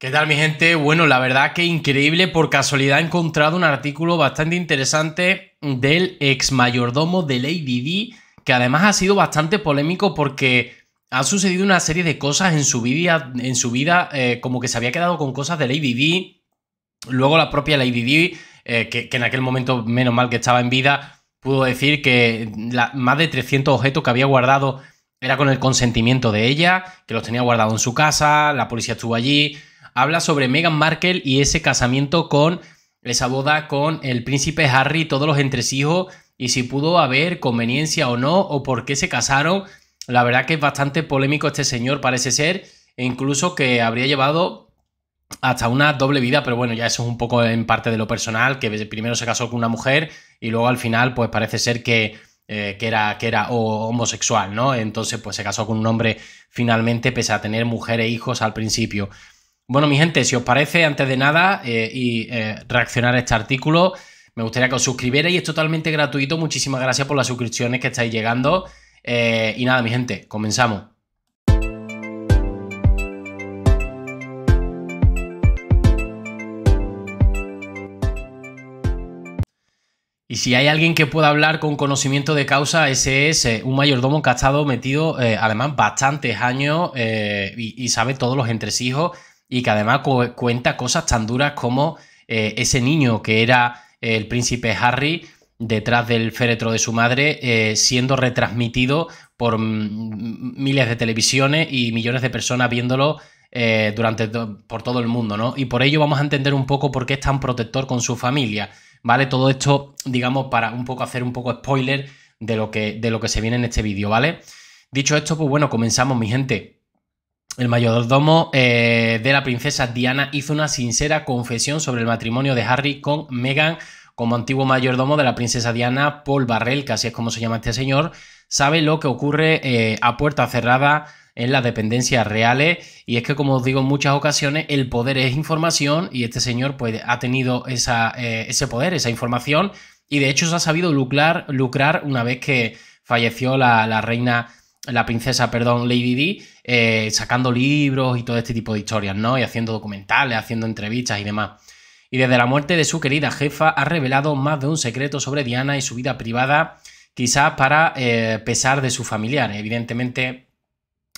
¿Qué tal mi gente? Bueno, la verdad que increíble, por casualidad he encontrado un artículo bastante interesante del ex mayordomo de Lady D, que además ha sido bastante polémico porque ha sucedido una serie de cosas en su vida, en su vida eh, como que se había quedado con cosas de Lady D, luego la propia Lady D, eh, que, en aquel momento, menos mal que estaba en vida, pudo decir que más de 300 objetos que había guardado era con el consentimiento de ella, que los tenía guardados en su casa, la policía estuvo allí habla sobre Meghan Markle y ese casamiento con esa boda con el príncipe Harry, todos los entresijos y si pudo haber conveniencia o no, o por qué se casaron. La verdad que es bastante polémico este señor, parece ser, e incluso que habría llevado hasta una doble vida, pero bueno, ya eso es un poco en parte de lo personal, que primero se casó con una mujer y luego al final pues parece ser que, eh, que era, que era homosexual, ¿no? Entonces pues se casó con un hombre finalmente, pese a tener mujer e hijos al principio. Bueno, mi gente, si os parece, antes de nada, eh, y eh, reaccionar a este artículo, me gustaría que os suscribierais, es totalmente gratuito, muchísimas gracias por las suscripciones que estáis llegando. Eh, y nada, mi gente, comenzamos. Y si hay alguien que pueda hablar con conocimiento de causa, ese es un mayordomo que ha estado metido, además, bastantes años y, sabe todos los entresijos y que además cuenta cosas tan duras como eh, ese niño que era el príncipe Harry detrás del féretro de su madre, eh, siendo retransmitido por mm, miles de televisiones y millones de personas viéndolo eh, durante por todo el mundo, ¿no? Y por ello vamos a entender un poco por qué es tan protector con su familia, ¿vale? Todo esto, digamos, para un poco hacer un poco spoiler de lo que, de lo que se viene en este vídeo, ¿vale? Dicho esto, pues bueno, comenzamos, mi gente. El mayordomo eh, de la princesa Diana hizo una sincera confesión sobre el matrimonio de Harry con Meghan como antiguo mayordomo de la princesa Diana, Paul Barrel, que así es como se llama este señor, sabe lo que ocurre eh, a puerta cerrada en las dependencias reales y es que como os digo en muchas ocasiones el poder es información y este señor pues ha tenido eh, ese poder, esa información y de hecho se ha sabido lucrar, lucrar una vez que falleció la, la reina la princesa, perdón, Lady Di, eh, sacando libros y todo este tipo de historias, ¿no? Y haciendo documentales, haciendo entrevistas y demás. Y desde la muerte de su querida jefa ha revelado más de un secreto sobre Diana y su vida privada, quizás para eh, pesar de sus familiares. Evidentemente,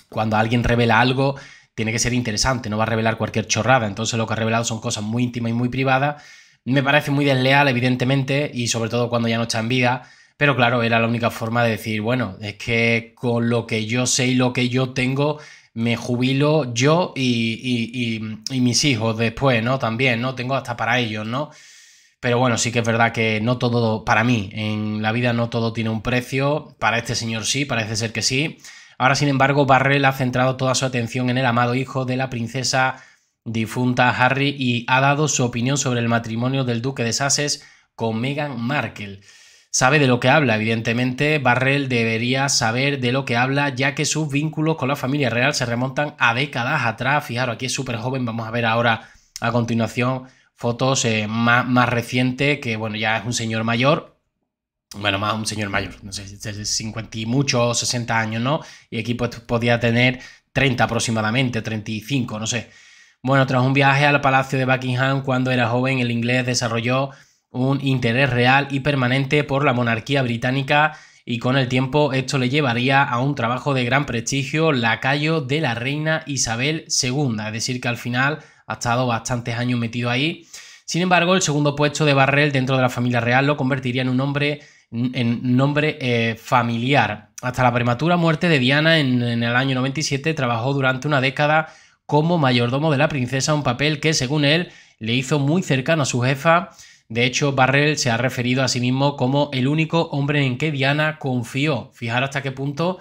cuando alguien revela algo, tiene que ser interesante, no va a revelar cualquier chorrada. Entonces lo que ha revelado son cosas muy íntimas y muy privadas. Me parece muy desleal, evidentemente, y sobre todo cuando ya no está en vida pero claro, era la única forma de decir, bueno, es que con lo que yo sé y lo que yo tengo, me jubilo yo y, mis hijos después, ¿no? También, ¿no? Tengo hasta para ellos, ¿no? Pero bueno, sí que es verdad que no todo, para mí, en la vida no todo tiene un precio. Para este señor sí, parece ser que sí. Ahora, sin embargo, Barrel ha centrado toda su atención en el amado hijo de la princesa difunta Harry y ha dado su opinión sobre el matrimonio del duque de Sasses con Meghan Markle. Sabe de lo que habla, evidentemente Barrel debería saber de lo que habla ya que sus vínculos con la familia real se remontan a décadas atrás. Fijaros, aquí es súper joven, vamos a ver ahora a continuación fotos eh, más, recientes que bueno, ya es un señor mayor, bueno, más un señor mayor, no sé, 50 y muchos, 60 años, ¿no? Y aquí pues podía tener 30 aproximadamente, 35, no sé. Bueno, tras un viaje al Palacio de Buckingham cuando era joven, el inglés desarrolló un interés real y permanente por la monarquía británica y con el tiempo esto le llevaría a un trabajo de gran prestigio, lacayo de la reina Isabel II, es decir, que al final ha estado bastantes años metido ahí. Sin embargo, el segundo puesto de Barrel dentro de la familia real lo convertiría en un nombre, en nombre eh, familiar. Hasta la prematura muerte de Diana en, en el año 97 trabajó durante una década como mayordomo de la princesa, un papel que según él le hizo muy cercano a su jefa de hecho, Barrell se ha referido a sí mismo como el único hombre en que Diana confió. Fijar hasta qué punto.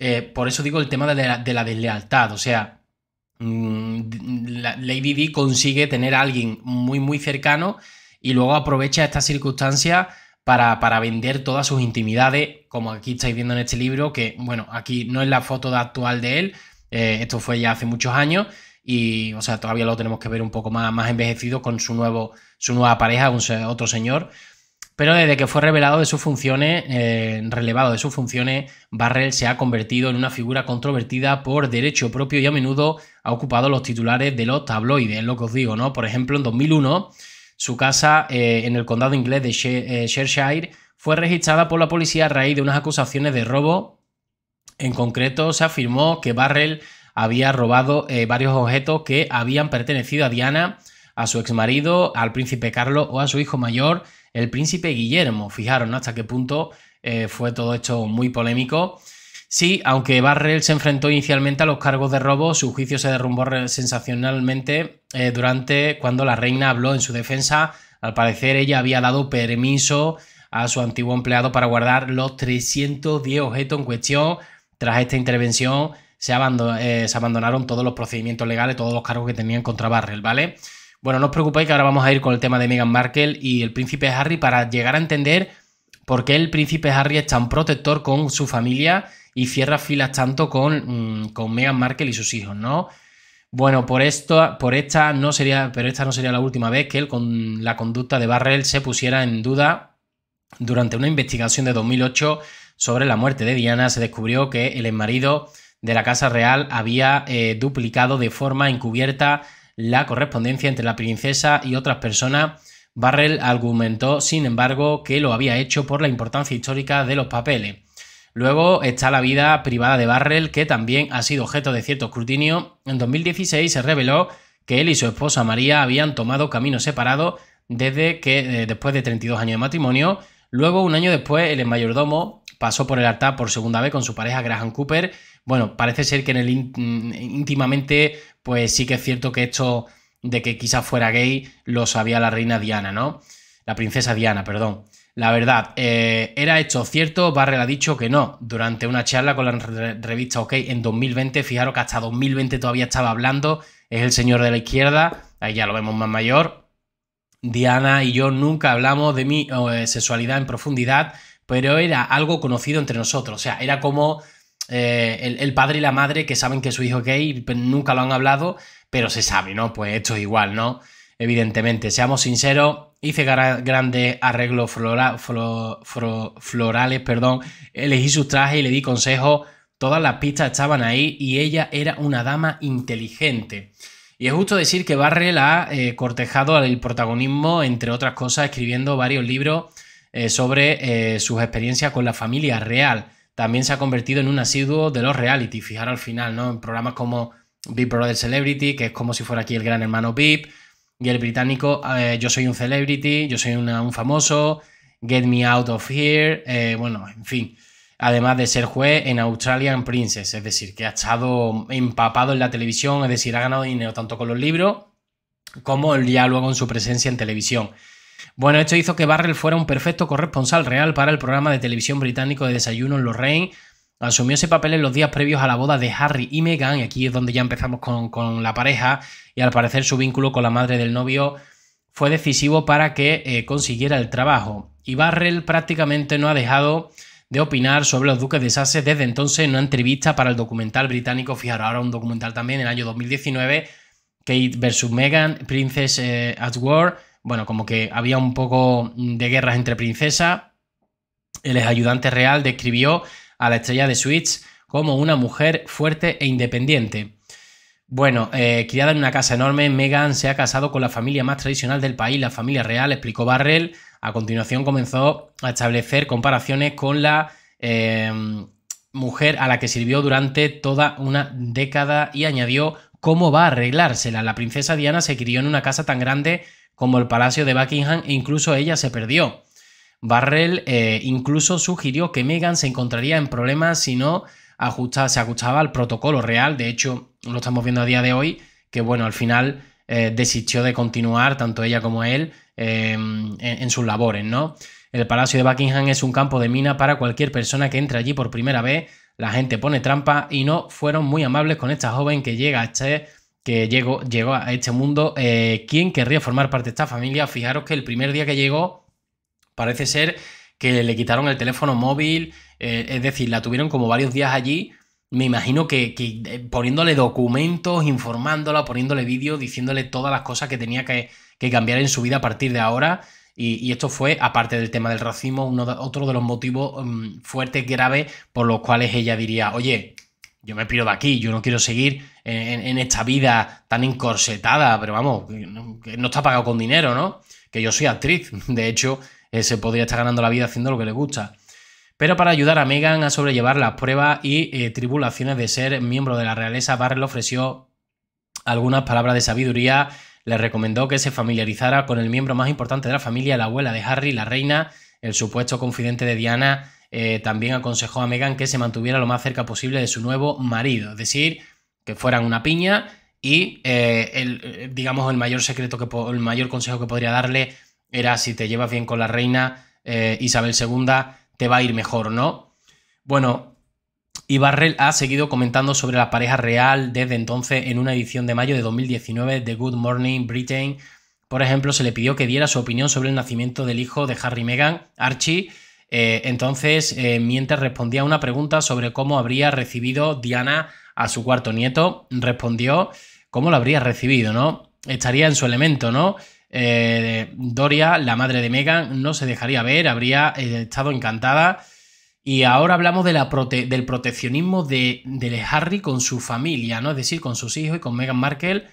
Eh, por eso digo el tema de la, deslealtad. O sea, mm, Lady Di consigue tener a alguien muy, muy cercano y luego aprovecha esta circunstancia para, vender todas sus intimidades, como aquí estáis viendo en este libro, que bueno, aquí no es la foto actual de él, eh, esto fue ya hace muchos años y, o sea, todavía lo tenemos que ver un poco más envejecido con su nuevo su nueva pareja, un, otro señor. Pero desde que fue revelado de sus funciones, eh, relevado de sus funciones, Barrel se ha convertido en una figura controvertida por derecho propio y a menudo ha ocupado los titulares de los tabloides, es lo que os digo, ¿no? Por ejemplo, en 2001, su casa eh, en el condado inglés de eh, fue registrada por la policía a raíz de unas acusaciones de robo. En concreto, se afirmó que Barrel había robado varios objetos que habían pertenecido a Diana a su exmarido, al príncipe Carlos o a su hijo mayor, el príncipe Guillermo. Fijaros hasta qué punto eh, fue todo esto muy polémico. Sí, aunque Barrel se enfrentó inicialmente a los cargos de robo, su juicio se derrumbó sensacionalmente eh, durante cuando la reina habló en su defensa. Al parecer ella había dado permiso a su antiguo empleado para guardar los 310 objetos en cuestión. Tras esta intervención se, eh, se abandonaron todos los procedimientos legales, todos los cargos que tenían contra Barrel, ¿vale? Bueno, no os preocupéis que ahora vamos a ir con el tema de Meghan Markle y el príncipe Harry para llegar a entender por qué el príncipe Harry es tan protector con su familia y cierra filas tanto con, mm, con Meghan Markle y sus hijos, ¿no? Bueno, por esto, por esta no sería, pero esta no sería la última vez que él con la conducta de Barrel se pusiera en duda. Durante una investigación de 2008 sobre la muerte de Diana, se descubrió que el exmarido de la Casa Real había eh, duplicado de forma encubierta la correspondencia entre la princesa y otras personas. Barrel argumentó, sin embargo, que lo había hecho por la importancia histórica de los papeles. Luego está la vida privada de Barrel, que también ha sido objeto de cierto escrutinio. En 2016 se reveló que él y su esposa María habían tomado camino separado desde que, eh, después de 32 años de matrimonio. Luego, un año después, el mayordomo pasó por el altar por segunda vez con su pareja Graham Cooper. Bueno, parece ser que en el mm, íntimamente pues sí que es cierto que esto de que quizás fuera gay lo sabía la reina Diana, ¿no? La princesa Diana, perdón. La verdad, eh, ¿era esto cierto? Barrel ha dicho que no. Durante una charla con la revista OK en 2020, fijaros que hasta 2020 todavía estaba hablando, es el señor de la izquierda, ahí ya lo vemos más mayor. Diana y yo nunca hablamos de mi eh, sexualidad en profundidad, pero era algo conocido entre nosotros, o sea, era como eh, el, padre y la madre que saben que su hijo es gay, pues, nunca lo han hablado, pero se sabe, ¿no? Pues esto es igual, ¿no? Evidentemente, seamos sinceros, hice grandes arreglos florales, perdón, elegí sus trajes y le di consejo todas las pistas estaban ahí y ella era una dama inteligente. Y es justo decir que Barrel ha eh, cortejado el protagonismo, entre otras cosas, escribiendo varios libros eh, sobre sus experiencias con la familia real también se ha convertido en un asiduo de los reality, fijar al final, ¿no? En programas como Big Brother Celebrity, que es como si fuera aquí el gran hermano VIP, y el británico eh, Yo soy un celebrity, yo soy un famoso, Get Me Out of Here, eh, bueno, en fin. Además de ser juez en Australian Princess, es decir, que ha estado empapado en la televisión, es decir, ha ganado dinero tanto con los libros como ya luego en su presencia en televisión. Bueno, esto hizo que Barrel fuera un perfecto corresponsal real para el programa de televisión británico de desayuno en Lorraine. Asumió ese papel en los días previos a la boda de Harry y Meghan, y aquí es donde ya empezamos con, la pareja, y al parecer su vínculo con la madre del novio fue decisivo para que eh, consiguiera el trabajo. Y Barrel prácticamente no ha dejado de opinar sobre los duques de Sasse desde entonces en una entrevista para el documental británico, fijaros, ahora un documental también en el año 2019, Kate versus Meghan, Princess eh, at War, bueno, como que había un poco de guerras entre princesas. El ex ayudante real describió a la estrella de Switch como una mujer fuerte e independiente. Bueno, eh, criada en una casa enorme, Megan se ha casado con la familia más tradicional del país, la familia real, explicó Barrel. A continuación comenzó a establecer comparaciones con la eh, mujer a la que sirvió durante toda una década y añadió cómo va a arreglársela. La princesa Diana se crió en una casa tan grande como el Palacio de Buckingham e incluso ella se perdió. Barrel eh, incluso sugirió que Meghan se encontraría en problemas si no ajusta, se ajustaba al protocolo real. De hecho, lo estamos viendo a día de hoy, que bueno, al final eh, desistió de continuar, tanto ella como él, em, en, sus labores, ¿no? El Palacio de Buckingham es un campo de mina para cualquier persona que entre allí por primera vez. La gente pone trampa y no fueron muy amables con esta joven que llega a este que llegó, llegó a este mundo, eh, ¿quién querría formar parte de esta familia? Fijaros que el primer día que llegó parece ser que le quitaron el teléfono móvil, eh, es decir, la tuvieron como varios días allí. Me imagino que, eh, poniéndole documentos, informándola, poniéndole vídeos, diciéndole todas las cosas que tenía que, cambiar en su vida a partir de ahora. Y, esto fue, aparte del tema del racismo, uno otro de los motivos mm, fuertes, graves, por los cuales ella diría, oye, yo me piro de aquí, yo no quiero seguir en, esta vida tan encorsetada, pero vamos, que no, está pagado con dinero, ¿no? Que yo soy actriz, de hecho, eh, se podría estar ganando la vida haciendo lo que le gusta. Pero para ayudar a Megan a sobrellevar las pruebas y eh, tribulaciones de ser miembro de la realeza, le ofreció algunas palabras de sabiduría, le recomendó que se familiarizara con el miembro más importante de la familia, la abuela de Harry, la reina, el supuesto confidente de Diana, eh, también aconsejó a Meghan que se mantuviera lo más cerca posible de su nuevo marido, es decir, que fueran una piña y eh, el, eh, digamos el mayor secreto que el mayor consejo que podría darle era si te llevas bien con la reina Isabel II te va a ir mejor, ¿no? Bueno, Ibarrel ha seguido comentando sobre la pareja real desde entonces en una edición de mayo de 2019 de Good Morning Britain. Por ejemplo, se le pidió que diera su opinión sobre el nacimiento del hijo de Harry Meghan, Archie, eh, entonces, eh, mientras respondía a una pregunta sobre cómo habría recibido Diana a su cuarto nieto, respondió cómo lo habría recibido, ¿no? Estaría en su elemento, ¿no? Eh, Doria, la madre de Megan, no se dejaría ver, habría estado encantada. Y ahora hablamos del proteccionismo de, Harry con su familia, ¿no? Es decir, con sus hijos y con Meghan Markle,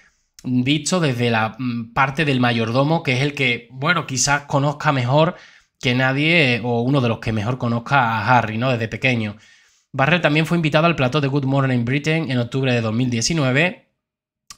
visto desde la mm, parte del mayordomo, que es el que, bueno, quizás conozca mejor que nadie o uno de los que mejor conozca a Harry, ¿no? Desde pequeño. Barrett también fue invitado al plató de Good Morning Britain en octubre de 2019,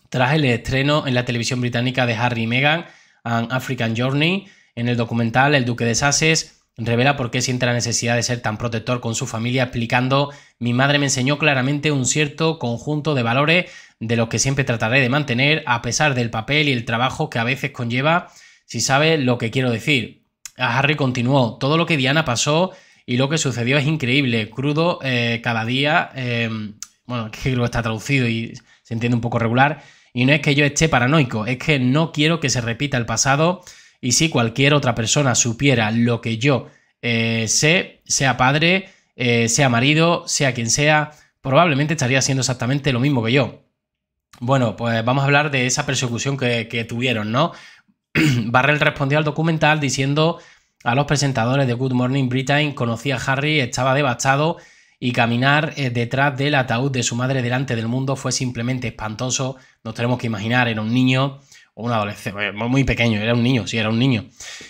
tras el estreno en la televisión británica de Harry y Meghan, An African Journey. En el documental, el duque de Sussex revela por qué siente la necesidad de ser tan protector con su familia, explicando, mi madre me enseñó claramente un cierto conjunto de valores de los que siempre trataré de mantener, a pesar del papel y el trabajo que a veces conlleva, si sabe lo que quiero decir. Ah, Harry continuó, todo lo que Diana pasó y lo que sucedió es increíble, crudo eh, cada día, eh, Bueno, bueno, que lo está traducido y se entiende un poco regular, y no es que yo esté paranoico, es que no quiero que se repita el pasado y si cualquier otra persona supiera lo que yo eh, sé, sea padre, sea marido, sea quien sea, probablemente estaría haciendo exactamente lo mismo que yo. Bueno, pues vamos a hablar de esa persecución que, que, tuvieron, ¿no? Barrel respondió al documental diciendo a los presentadores de Good Morning Britain, conocía a Harry, estaba devastado y caminar eh, detrás del ataúd de su madre delante del mundo fue simplemente espantoso. Nos tenemos que imaginar, era un niño o un adolescente, eh, muy pequeño, era un niño, sí, era un niño.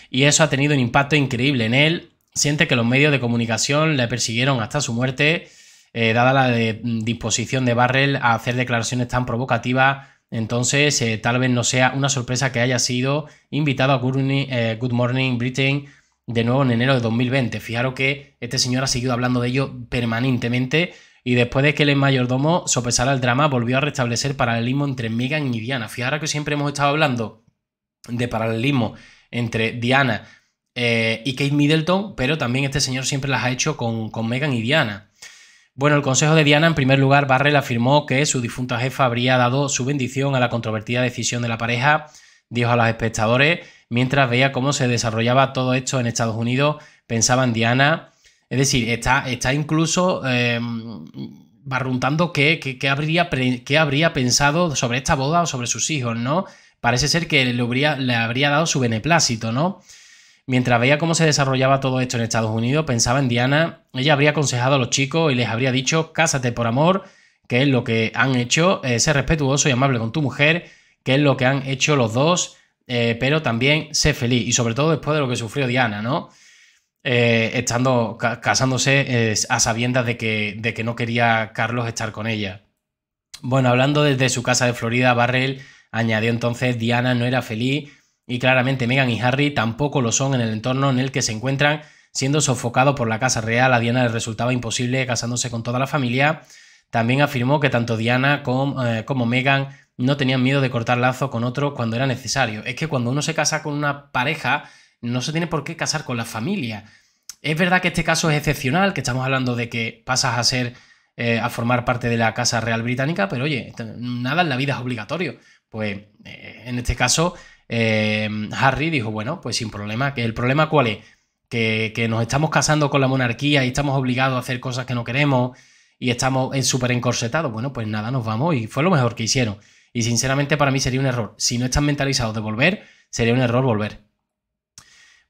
Y eso ha tenido un impacto increíble en él. Siente que los medios de comunicación le persiguieron hasta su muerte, eh, dada la disposición de Barrel a hacer declaraciones tan provocativas entonces, eh, tal vez no sea una sorpresa que haya sido invitado a Good, eh, Morning Britain de nuevo en enero de 2020. Fijaros que este señor ha seguido hablando de ello permanentemente y después de que el mayordomo sopesara el drama, volvió a restablecer paralelismo entre Megan y Diana. Fijaros que siempre hemos estado hablando de paralelismo entre Diana eh, y Kate Middleton, pero también este señor siempre las ha hecho con, con Megan y Diana. Bueno, el Consejo de Diana, en primer lugar, Barrel afirmó que su difunta jefa habría dado su bendición a la controvertida decisión de la pareja, dijo a los espectadores, mientras veía cómo se desarrollaba todo esto en Estados Unidos, pensaba en Diana. Es decir, está, está incluso em, barruntando qué, habría, habría, pensado sobre esta boda o sobre sus hijos, ¿no? Parece ser que le habría dado su beneplácito, ¿no? Mientras veía cómo se desarrollaba todo esto en Estados Unidos, pensaba en Diana, ella habría aconsejado a los chicos y les habría dicho, cásate por amor, que es lo que han hecho, eh, sé respetuoso y amable con tu mujer, que es lo que han hecho los dos, eh, pero también sé feliz, y sobre todo después de lo que sufrió Diana, ¿no? Eh, estando casándose a sabiendas de que, de que no quería Carlos estar con ella. Bueno, hablando desde su casa de Florida, Barrel añadió entonces, Diana no era feliz y claramente Meghan y Harry tampoco lo son en el entorno en el que se encuentran, siendo sofocado por la Casa Real, a Diana le resultaba imposible casándose con toda la familia. También afirmó que tanto Diana eh, como, Meghan no tenían miedo de cortar lazo con otro cuando era necesario. Es que cuando uno se casa con una pareja, no se tiene por qué casar con la familia. Es verdad que este caso es excepcional, que estamos hablando de que pasas a ser, eh, a formar parte de la Casa Real Británica, pero oye, nada en la vida es obligatorio. Pues eh, en este caso Em, Harry dijo, bueno, pues sin problema, que el problema cuál es, que, nos estamos casando con la monarquía y estamos obligados a hacer cosas que no queremos y estamos súper encorsetados. Bueno, pues nada, nos vamos y fue lo mejor que hicieron. Y sinceramente para mí sería un error. Si no están mentalizados de volver, sería un error volver.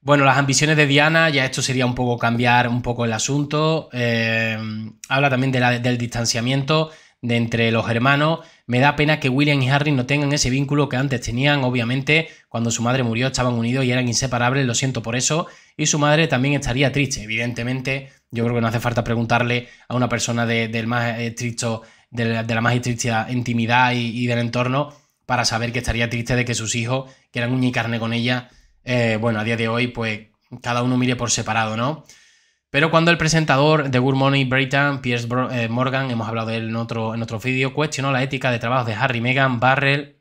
Bueno, las ambiciones de Diana, ya esto sería un poco cambiar un poco el asunto. Em, habla también del distanciamiento de entre los hermanos. Me da pena que William y Harry no tengan ese vínculo que antes tenían. Obviamente, cuando su madre murió estaban unidos y eran inseparables, lo siento por eso. Y su madre también estaría triste, evidentemente. Yo creo que no hace falta preguntarle a una persona de, del más estricto, de, la, más estricta intimidad y, del entorno para saber que estaría triste de que sus hijos, que eran uña y carne con ella, eh, bueno, a día de hoy, pues cada uno mire por separado, ¿no? Pero cuando el presentador de Good Money Britain, Piers eh, Morgan, hemos hablado de él en otro, en otro vídeo, cuestionó la ética de trabajo de Harry Meghan, ...Barrell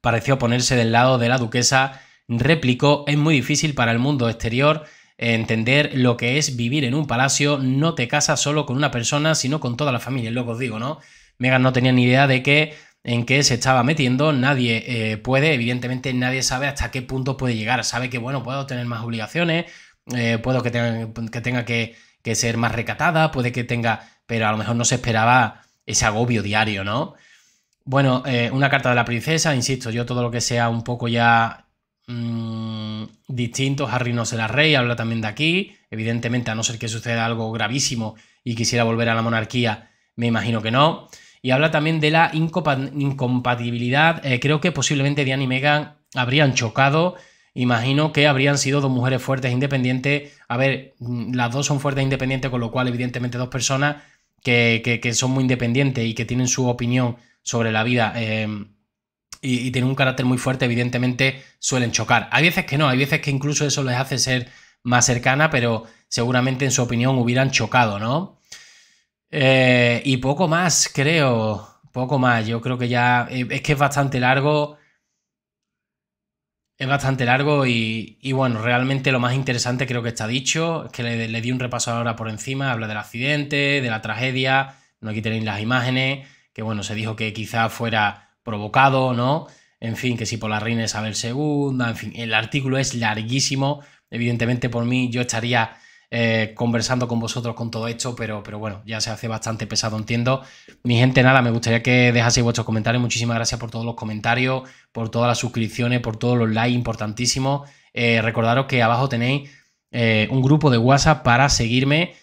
pareció ponerse del lado de la duquesa, replicó, es muy difícil para el mundo exterior entender lo que es vivir en un palacio, no te casas solo con una persona, sino con toda la familia, luego os digo, ¿no? Meghan no tenía ni idea de qué, en qué se estaba metiendo, nadie eh, puede, evidentemente nadie sabe hasta qué punto puede llegar, sabe que, bueno, puedo tener más obligaciones, eh, puedo que tenga que, tenga que, ser más recatada, puede que tenga, pero a lo mejor no se esperaba ese agobio diario, ¿no? Bueno, eh, una carta de la princesa, insisto, yo todo lo que sea un poco ya mm, distinto, Harry no será rey, habla también de aquí, evidentemente a no ser que suceda algo gravísimo y quisiera volver a la monarquía, me imagino que no. Y habla también de la incompatibilidad, eh, creo que posiblemente Diane y Meghan habrían chocado Imagino que habrían sido dos mujeres fuertes e independientes. A ver, mm, las dos son fuertes e independientes, con lo cual, evidentemente, dos personas que, son muy independientes y que tienen su opinión sobre la vida em, y, tienen un carácter muy fuerte, evidentemente suelen chocar. Hay veces que no, hay veces que incluso eso les hace ser más cercana, pero seguramente en su opinión hubieran chocado, ¿no? Eh, y poco más, creo. Poco más. Yo creo que ya. Eh, es que es bastante largo. Es bastante largo y, bueno, realmente lo más interesante creo que está dicho, es que le, di un repaso ahora por encima, habla del accidente, de la tragedia, no aquí tenéis las imágenes, que bueno, se dijo que quizá fuera provocado, ¿no? En fin, que si por la reina Isabel segunda, en fin, el artículo es larguísimo, evidentemente por mí yo estaría eh, conversando con vosotros con todo esto, pero, pero bueno, ya se hace bastante pesado, entiendo. Mi gente, nada, me gustaría que dejaseis vuestros comentarios. Muchísimas gracias por todos los comentarios, por todas las suscripciones, por todos los likes, importantísimos eh, recordaros que abajo tenéis eh, un grupo de WhatsApp para seguirme.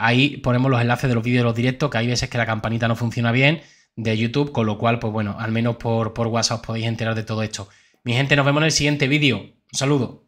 ahí ponemos los enlaces de los vídeos de los directos, que hay veces que la campanita no funciona bien de YouTube, con lo cual, pues bueno, al menos por, por WhatsApp os podéis enterar de todo esto. Mi gente, nos vemos en el siguiente vídeo. Un saludo.